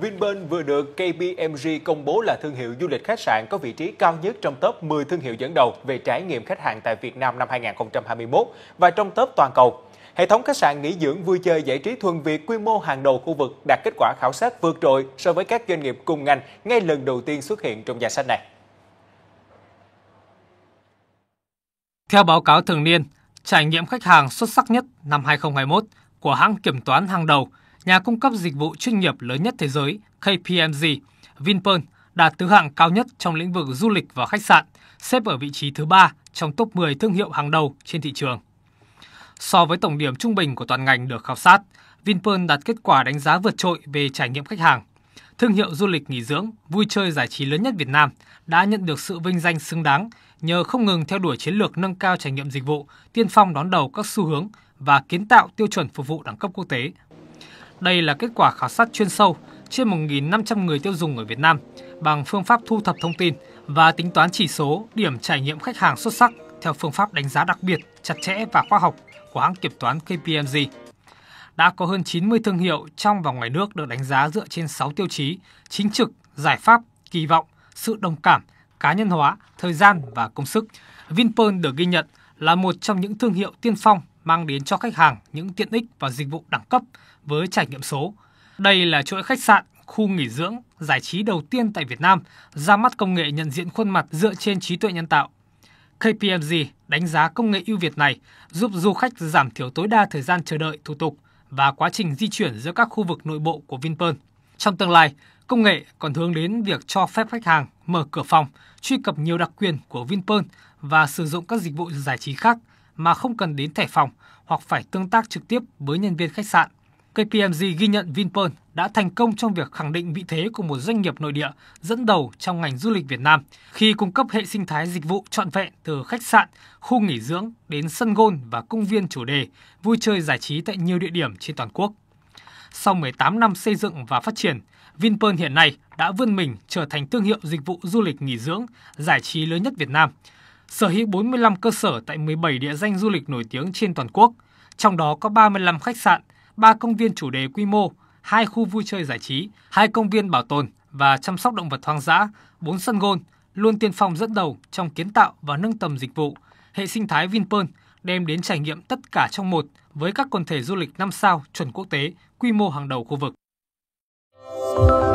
Vinpearl vừa được KPMG công bố là thương hiệu du lịch khách sạn có vị trí cao nhất trong top 10 thương hiệu dẫn đầu về trải nghiệm khách hàng tại Việt Nam năm 2021 và trong top toàn cầu. Hệ thống khách sạn nghỉ dưỡng vui chơi giải trí thuần Việt quy mô hàng đầu khu vực đạt kết quả khảo sát vượt trội so với các doanh nghiệp cùng ngành ngay lần đầu tiên xuất hiện trong danh sách này. Theo báo cáo thường niên, trải nghiệm khách hàng xuất sắc nhất năm 2021 của hãng kiểm toán hàng đầu – nhà cung cấp dịch vụ chuyên nghiệp lớn nhất thế giới KPMG, Vinpearl đạt thứ hạng cao nhất trong lĩnh vực du lịch và khách sạn, xếp ở vị trí thứ 3 trong top 10 thương hiệu hàng đầu trên thị trường. So với tổng điểm trung bình của toàn ngành được khảo sát, Vinpearl đạt kết quả đánh giá vượt trội về trải nghiệm khách hàng. Thương hiệu du lịch nghỉ dưỡng, vui chơi giải trí lớn nhất Việt Nam đã nhận được sự vinh danh xứng đáng nhờ không ngừng theo đuổi chiến lược nâng cao trải nghiệm dịch vụ, tiên phong đón đầu các xu hướng và kiến tạo tiêu chuẩn phục vụ đẳng cấp quốc tế. Đây là kết quả khảo sát chuyên sâu trên 1.500 người tiêu dùng ở Việt Nam bằng phương pháp thu thập thông tin và tính toán chỉ số điểm trải nghiệm khách hàng xuất sắc theo phương pháp đánh giá đặc biệt, chặt chẽ và khoa học của hãng kiểm toán KPMG. Đã có hơn 90 thương hiệu trong và ngoài nước được đánh giá dựa trên 6 tiêu chí chính trực, giải pháp, kỳ vọng, sự đồng cảm, cá nhân hóa, thời gian và công sức. Vinpearl được ghi nhận là một trong những thương hiệu tiên phong mang đến cho khách hàng những tiện ích và dịch vụ đẳng cấp với trải nghiệm số. Đây là chuỗi khách sạn, khu nghỉ dưỡng, giải trí đầu tiên tại Việt Nam ra mắt công nghệ nhận diện khuôn mặt dựa trên trí tuệ nhân tạo. KPMG đánh giá công nghệ ưu việt này giúp du khách giảm thiểu tối đa thời gian chờ đợi thủ tục và quá trình di chuyển giữa các khu vực nội bộ của Vinpearl. Trong tương lai, công nghệ còn hướng đến việc cho phép khách hàng mở cửa phòng, truy cập nhiều đặc quyền của Vinpearl và sử dụng các dịch vụ giải trí khác – mà không cần đến thẻ phòng hoặc phải tương tác trực tiếp với nhân viên khách sạn. KPMG ghi nhận Vinpearl đã thành công trong việc khẳng định vị thế của một doanh nghiệp nội địa dẫn đầu trong ngành du lịch Việt Nam khi cung cấp hệ sinh thái dịch vụ trọn vẹn từ khách sạn, khu nghỉ dưỡng đến sân golf và công viên chủ đề, vui chơi giải trí tại nhiều địa điểm trên toàn quốc. Sau 18 năm xây dựng và phát triển, Vinpearl hiện nay đã vươn mình trở thành thương hiệu dịch vụ du lịch nghỉ dưỡng, giải trí lớn nhất Việt Nam – sở hữu 45 cơ sở tại 17 địa danh du lịch nổi tiếng trên toàn quốc, trong đó có 35 khách sạn, 3 công viên chủ đề quy mô, 2 khu vui chơi giải trí, 2 công viên bảo tồn và chăm sóc động vật hoang dã, 4 sân golf, luôn tiên phong dẫn đầu trong kiến tạo và nâng tầm dịch vụ, hệ sinh thái Vinpearl đem đến trải nghiệm tất cả trong một với các quần thể du lịch 5 sao chuẩn quốc tế, quy mô hàng đầu khu vực.